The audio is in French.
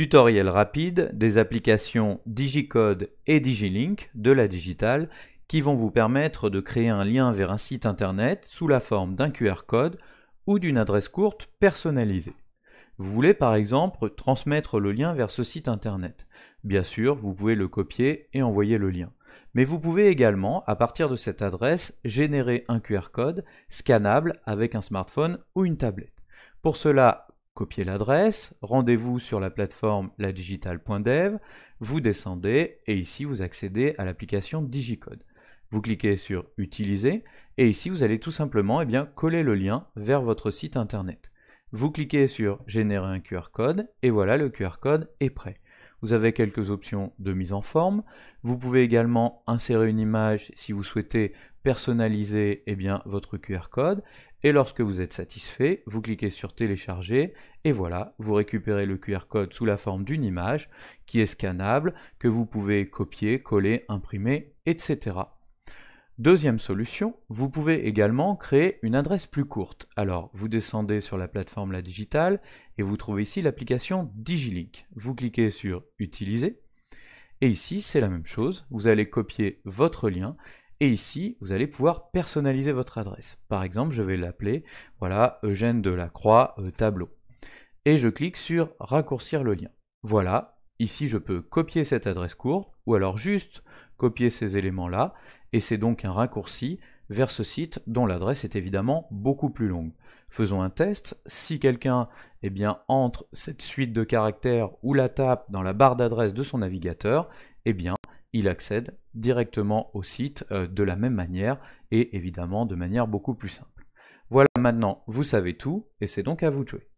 Tutoriel rapide des applications Digicode et Digilink de la Digital qui vont vous permettre de créer un lien vers un site internet sous la forme d'un QR code ou d'une adresse courte personnalisée. Vous voulez par exemple transmettre le lien vers ce site internet. Bien sûr, vous pouvez le copier et envoyer le lien. Mais vous pouvez également, à partir de cette adresse, générer un QR code scannable avec un smartphone ou une tablette. Pour cela, copiez l'adresse, rendez-vous sur la plateforme ladigital.dev, vous descendez et ici vous accédez à l'application Digicode. Vous cliquez sur Utiliser et ici vous allez tout simplement eh bien, coller le lien vers votre site internet. Vous cliquez sur Générer un QR code et voilà le QR code est prêt. Vous avez quelques options de mise en forme. Vous pouvez également insérer une image si vous souhaitez personnaliser eh bien, votre QR code et lorsque vous êtes satisfait, vous cliquez sur télécharger et voilà, vous récupérez le QR code sous la forme d'une image qui est scannable, que vous pouvez copier, coller, imprimer, etc. Deuxième solution, vous pouvez également créer une adresse plus courte. Alors, vous descendez sur la plateforme La Digitale et vous trouvez ici l'application Digilink. Vous cliquez sur Utiliser et ici, c'est la même chose. Vous allez copier votre lien et ici, vous allez pouvoir personnaliser votre adresse. Par exemple, je vais l'appeler, voilà, Eugène Delacroix euh, tableau. Et je clique sur raccourcir le lien. Voilà, ici je peux copier cette adresse courte, ou alors juste copier ces éléments-là, et c'est donc un raccourci vers ce site dont l'adresse est évidemment beaucoup plus longue. Faisons un test. Si quelqu'un eh bien, entre cette suite de caractères ou la tape dans la barre d'adresse de son navigateur, eh bien, il accède directement au site euh, de la même manière et évidemment de manière beaucoup plus simple. Voilà, maintenant vous savez tout et c'est donc à vous de jouer.